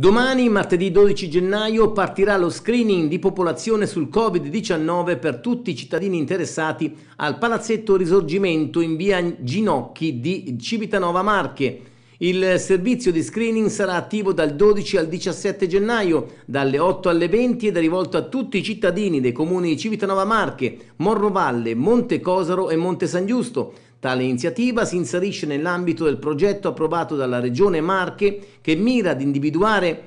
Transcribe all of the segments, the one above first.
Domani, martedì 12 gennaio, partirà lo screening di popolazione sul Covid-19 per tutti i cittadini interessati al Palazzetto Risorgimento in via Ginocchi di Civitanova Marche il servizio di screening sarà attivo dal 12 al 17 gennaio, dalle 8 alle 20 ed è rivolto a tutti i cittadini dei comuni di Civitanova Marche, Morrovalle, Monte Cosaro e Monte San Giusto. Tale iniziativa si inserisce nell'ambito del progetto approvato dalla Regione Marche che mira ad individuare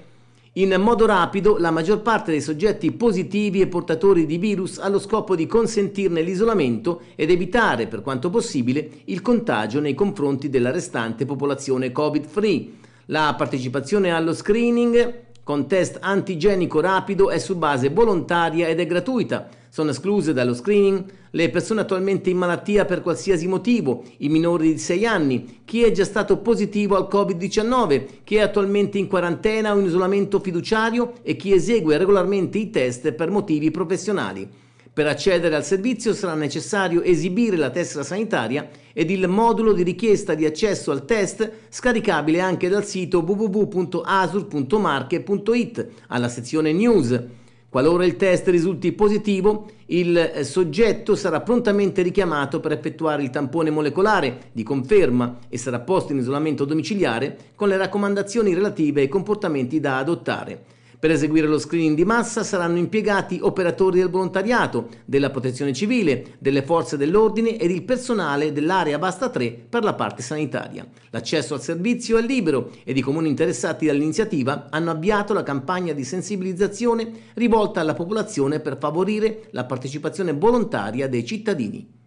in modo rapido la maggior parte dei soggetti positivi e portatori di virus allo scopo di consentirne l'isolamento ed evitare per quanto possibile il contagio nei confronti della restante popolazione Covid-free. La partecipazione allo screening con test antigenico rapido è su base volontaria ed è gratuita sono escluse dallo screening le persone attualmente in malattia per qualsiasi motivo, i minori di 6 anni, chi è già stato positivo al Covid-19, chi è attualmente in quarantena o in isolamento fiduciario e chi esegue regolarmente i test per motivi professionali. Per accedere al servizio sarà necessario esibire la tessera sanitaria ed il modulo di richiesta di accesso al test scaricabile anche dal sito www.asur.marche.it alla sezione News. Qualora il test risulti positivo, il eh, soggetto sarà prontamente richiamato per effettuare il tampone molecolare di conferma e sarà posto in isolamento domiciliare con le raccomandazioni relative ai comportamenti da adottare. Per eseguire lo screening di massa saranno impiegati operatori del volontariato, della protezione civile, delle forze dell'ordine ed il personale dell'area Basta 3 per la parte sanitaria. L'accesso al servizio è libero ed i comuni interessati dall'iniziativa hanno avviato la campagna di sensibilizzazione rivolta alla popolazione per favorire la partecipazione volontaria dei cittadini.